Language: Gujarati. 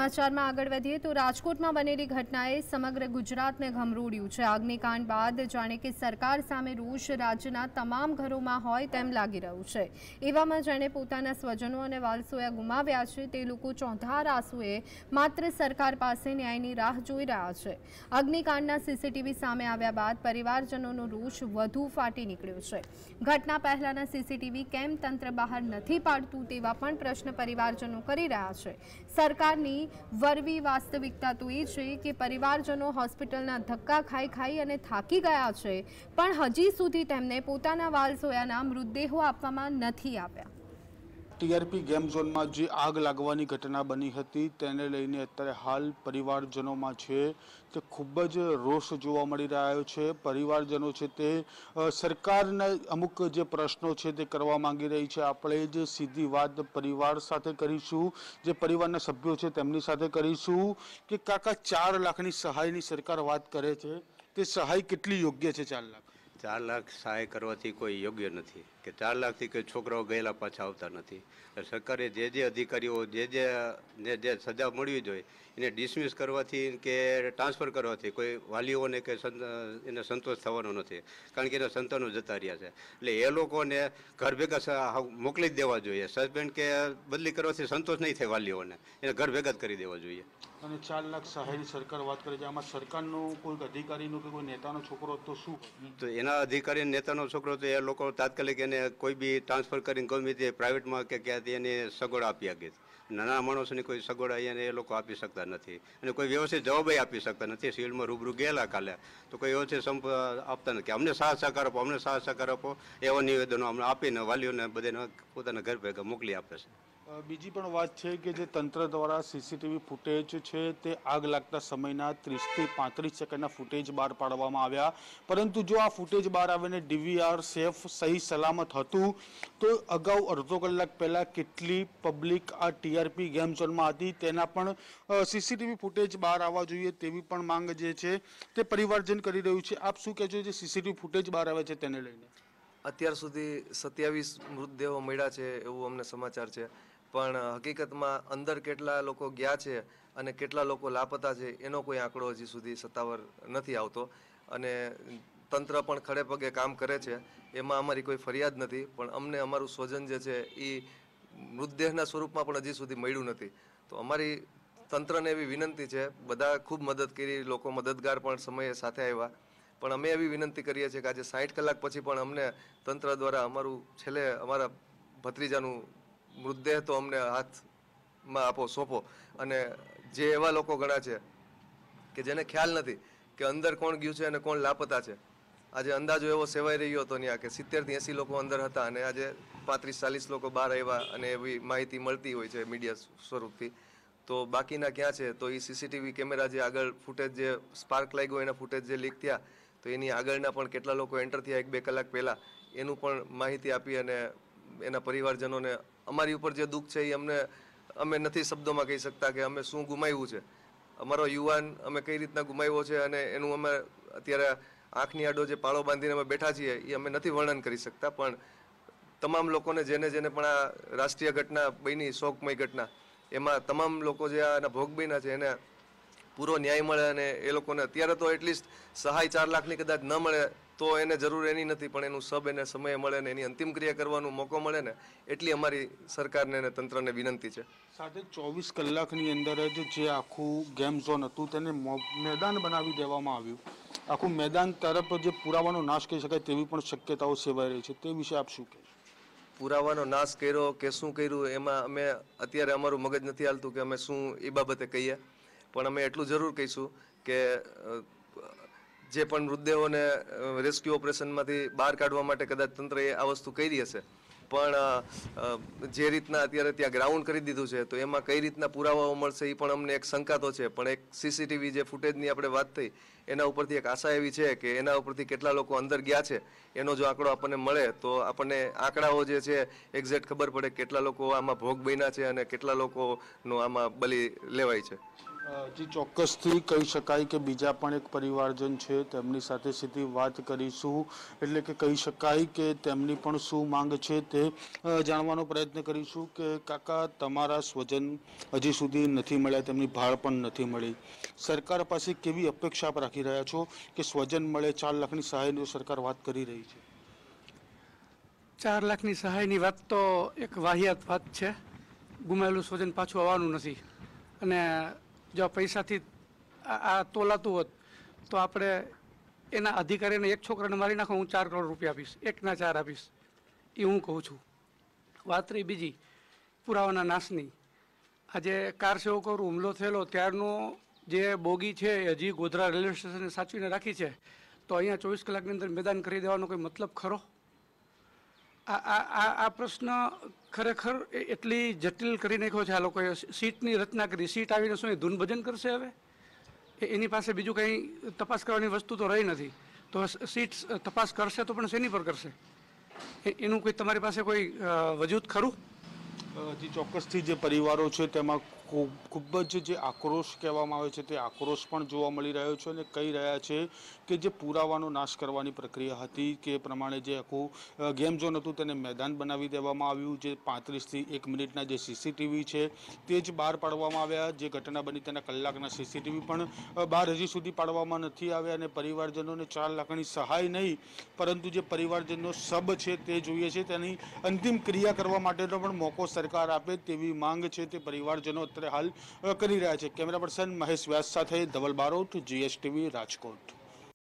સમાચારમાં આગળ વધીએ તો રાજકોટમાં બનેલી ઘટનાએ સમગ્ર ગુજરાતને ઘમરોડ્યું છે અગ્નિકાંડ બાદ જાણે કે સરકાર સામે રોષ રાજ્યના તમામ ઘરોમાં હોય તેમ લાગી રહ્યું છે એવામાં જેણે પોતાના સ્વજનો અને વારસોએ ગુમાવ્યા છે તે લોકો ચોંધાર આંસુએ માત્ર સરકાર પાસે ન્યાયની રાહ જોઈ રહ્યા છે અગ્નિકાંડના સીસીટીવી સામે આવ્યા બાદ પરિવારજનોનો રોષ વધુ ફાટી નીકળ્યો છે ઘટના પહેલાંના સીસીટીવી કેમ તંત્ર બહાર નથી પાડતું તેવા પણ પ્રશ્ન પરિવારજનો કરી રહ્યા છે સરકારની વરવી વાસ્તવિકતા તો એ છે કે પરિવારજનો હોસ્પિટલના ધક્કા ખાઈ ખાઈ અને થાકી ગયા છે પણ હજી સુધી તેમને પોતાના વાલ સોયાના મૃતદેહો આપવામાં નથી આવ્યા ટીઆરપી ગેમ ઝોનમાં જે આગ લાગવાની ઘટના બની હતી તેને લઈને અત્યારે હાલ પરિવારજનોમાં છે તે ખૂબ જ રોષ જોવા મળી રહ્યો છે પરિવારજનો છે તે સરકારના અમુક જે પ્રશ્નો છે તે કરવા માંગી રહી છે આપણે જે સીધી વાત પરિવાર સાથે કરીશું જે પરિવારના સભ્યો છે તેમની સાથે કરીશું કે કાકા ચાર લાખની સહાયની સરકાર વાત કરે છે તે સહાય કેટલી યોગ્ય છે ચાર લાખ ચાર લાખ સહાય કરવાથી કોઈ યોગ્ય નથી કે ચાર લાખથી કોઈ છોકરાઓ ગયેલા પાછા આવતા નથી સરકારે જે જે અધિકારીઓ જે જે ને જે સજા મળવી જોઈએ એને ડિસમિસ કરવાથી કે ટ્રાન્સફર કરવાથી કોઈ વાલીઓને કે એને સંતોષ થવાનો નથી કારણ કે એના સંતાનો જતા રહ્યા છે એટલે એ લોકોને ઘર ભેગા મોકલી જ દેવા જોઈએ સસ્પેન્ડ કે બદલી કરવાથી સંતોષ નહીં થાય વાલીઓને એને ઘર ભેગા જ કરી દેવા જોઈએ અને ચાર લાખ સહાયની સરકાર વાત કરે છે આમાં સરકારનો કોઈ અધિકારીનો કે કોઈ નેતાનો છોકરો તો શું તો એના એના અધિકારી નેતાનો છોકરો તો એ લોકો તાત્કાલિક એને કોઈ બી ટ્રાન્સફર કરીને ગમે તે પ્રાઇવેટમાં કે ક્યાંથી એને સગવડ આપી શકે નાના માણસોની કોઈ સગવડ અહીંયા એ લોકો આપી શકતા નથી અને કોઈ વ્યવસ્થિત જવાબ આપી શકતા નથી સિવિલમાં રૂબરૂ ગયેલા કાલે તો કોઈ વ્યવસ્થિત સંપ આપતા નથી અમને સાહસ સહકાર આપો અમને સાહસ સહકાર આપો એવા નિવેદનો અમને આપીને વાલીઓને બધાને પોતાના ઘર ભેગા મોકલી આપે છે બીજી પણ વાત છે કે જે તંત્ર દ્વારા સીસીટીવી ફૂટેજ છે તે આગ લાગતા સમયના ત્રીસથી પાંત્રીસ સેકન્ડના ફૂટેજ બહાર પાડવામાં આવ્યા પરંતુ જો આ ફૂટેજ બહાર આવીને ડીવીઆર સેફ સહી સલામત હતું તો અગાઉ અડધો કલાક પહેલાં કેટલી પબ્લિક આ ટીઆરપી ગેમ ઝોનમાં હતી તેના પણ સીસીટીવી ફૂટેજ બહાર આવવા જોઈએ તેવી પણ માંગ જે છે તે પરિવારજન કરી રહ્યું છે આપ શું કહેજો જે સીસીટીવી ફૂટેજ બહાર આવે છે તેને લઈને અત્યાર સુધી સત્યાવીસ મૃતદેહો મળ્યા છે એવું અમને સમાચાર છે પણ હકીકતમાં અંદર કેટલા લોકો ગયા છે અને કેટલા લોકો લાપતા છે એનો કોઈ આંકડો હજી સુધી સત્તાવાર નથી આવતો અને તંત્ર પણ ખડે પગે કામ કરે છે એમાં અમારી કોઈ ફરિયાદ નથી પણ અમને અમારું સ્વજન જે છે એ મૃતદેહના સ્વરૂપમાં પણ હજી સુધી મળ્યું નથી તો અમારી તંત્રને એવી વિનંતી છે બધા ખૂબ મદદ કરી લોકો મદદગાર પણ સમયે સાથે આવ્યા પણ અમે એવી વિનંતી કરીએ છીએ કે આજે સાઠ કલાક પછી પણ અમને તંત્ર દ્વારા અમારું છેલ્લે અમારા ભત્રીજાનું મૃતદેહ તો અમને હાથમાં આપો સોંપો અને જે એવા લોકો ઘણા છે કે જેને ખ્યાલ નથી કે અંદર કોણ ગયું છે અને કોણ લાપતા છે આજે અંદાજો એવો સેવાઈ રહ્યો હતો ત્યાં કે સિત્તેરથી એંસી લોકો અંદર હતા અને આજે પાંત્રીસ ચાલીસ લોકો બહાર આવ્યા અને એવી માહિતી મળતી હોય છે મીડિયા સ્વરૂપથી તો બાકીના ક્યાં છે તો એ સીસીટીવી કેમેરા જે આગળ ફૂટેજ જે સ્પાર્ક લાગ્યો એના ફૂટેજ જે લીક થયા તો એની આગળના પણ કેટલા લોકો એન્ટર થયા એક બે કલાક પહેલાં એનું પણ માહિતી આપી અને એના પરિવારજનોને અમારી ઉપર જે દુઃખ છે એ અમને અમે નથી શબ્દોમાં કહી શકતા કે અમે શું ગુમાવ્યું છે અમારો યુવાન અમે કઈ રીતના ગુમાવ્યો છે અને એનું અમે અત્યારે આંખની આડો જે પાળો બાંધીને અમે બેઠા છીએ એ અમે નથી વર્ણન કરી શકતા પણ તમામ લોકોને જેને જેને પણ આ રાષ્ટ્રીય ઘટના બની શોકમય ઘટના એમાં તમામ લોકો જે આના ભોગ બન્યા છે એને પૂરો ન્યાય મળે અને એ લોકોને અત્યારે તો એટલીસ્ટ સહાય ચાર લાખની કદાચ ન મળે તો એને જરૂર એની નથી પણ એનું સબ એને સમય મળે ને એની અંતિમ ક્રિયા કરવાનો મોકો મળે ને એટલી અમારી સરકારને અને તંત્રને વિનંતી છે સાથે ચોવીસ કલાકની અંદર જ જે આખું ગેમ ઝોન હતું તેને મેદાન બનાવી દેવામાં આવ્યું આખું મેદાન તરફ જે પુરાવાનો નાશ કહી શકાય તેવી પણ શક્યતાઓ સેવાઈ રહી છે તે વિશે આપ શું કહેશો પુરાવાનો નાશ કર્યો કે શું કર્યું એમાં અમે અત્યારે અમારું મગજ નથી હાલતું કે અમે શું એ બાબતે કહીએ પણ અમે એટલું જરૂર કહીશું કે જે પણ મૃતદેહોને રેસ્ક્યુ ઓપરેશનમાંથી બહાર કાઢવા માટે કદાચ તંત્રએ આ વસ્તુ કરી હશે પણ જે રીતના અત્યારે ત્યાં ગ્રાઉન્ડ કરી દીધું છે તો એમાં કઈ રીતના પુરાવાઓ મળશે એ પણ અમને એક શંકા તો છે પણ એક સીસીટીવી જે ફૂટેજની આપણે વાત થઈ એના ઉપરથી એક આશા એવી છે કે એના ઉપરથી કેટલા લોકો અંદર ગયા છે એનો જો આંકડો આપણને મળે તો આપણને આંકડાઓ જે છે એક્ઝેક્ટ ખબર પડે કેટલા લોકો આમાં ભોગ બન્યા છે અને કેટલા લોકોનો આમાં બલી લેવાય છે જી ચોક્કસથી કહી શકાય કે બીજા પણ એક પરિવારજન છે તેમની સાથે સીધી વાત કરીશું એટલે કે કહી શકાય કે તેમની પણ શું માંગ છે તે જાણવાનો પ્રયત્ન કરીશું કે કાકા તમારા સ્વજન હજી સુધી નથી મળ્યા તેમની ભાળ પણ નથી મળી સરકાર પાસે કેવી અપેક્ષા રાખી રહ્યા છો કે સ્વજન મળે ચાર લાખની સહાયની સરકાર વાત કરી રહી છે ચાર લાખની સહાયની વાત તો એક વાહિયાત વાત છે ગુમાયેલું સ્વજન પાછું આવવાનું નથી અને જો પૈસાથી આ તોલાતું હોત તો આપણે એના અધિકારીને એક છોકરાને મારી નાખો હું ચાર કરોડ રૂપિયા આપીશ એકના ચાર આપીશ એ હું કહું છું વાત રહી બીજી પુરાવાના નાશની આજે કાર સેવકો હુમલો થયેલો ત્યારનો જે બોગી છે હજી ગોધરા રેલવે સ્ટેશને સાચવીને રાખી છે તો અહીંયા ચોવીસ કલાકની અંદર મેદાન કરી દેવાનો કોઈ મતલબ ખરો આ આ પ્રશ્ન ખરેખર એટલી જટિલ કરી નાખ્યો છે આ લોકોએ સીટની રચના કરી સીટ આવીને શું ધૂન ભજન કરશે હવે એની પાસે બીજું કંઈ તપાસ કરવાની વસ્તુ તો રહી નથી તો સીટ તપાસ કરશે તો પણ શેની પર કરશે એનું કોઈ તમારી પાસે કોઈ વજૂદ ખરું જે ચોક્કસથી જે પરિવારો છે તેમાં ખૂબ જ જે આક્રોશ કહેવામાં આવે છે તે આક્રોશ પણ જોવા મળી રહ્યો છે અને કહી રહ્યા છે કે જે પુરાવાનો નાશ કરવાની પ્રક્રિયા હતી કે પ્રમાણે જે આખું ગેમ ઝોન હતું તેને મેદાન બનાવી દેવામાં આવ્યું જે પાંત્રીસથી એક મિનિટના જે સીસીટીવી છે તે જ બહાર પાડવામાં આવ્યા જે ઘટના બની તેના કલાકના સીસીટીવી પણ બહાર હજી સુધી પાડવામાં નથી આવ્યા અને પરિવારજનોને ચાર લાખની સહાય નહીં પરંતુ જે પરિવારજનનો શબ છે તે જોઈએ છે તેની અંતિમ ક્રિયા કરવા માટેનો પણ મોકો સરકાર સરકાર આપે તેવી માંગ છે તે પરિવારજનો અત્યારે હાલ કરી રહ્યા છે કેમેરા પર્સન મહેશ વ્યાસ સાથે ધવલ બારોટ જીએસટીવી રાજકોટ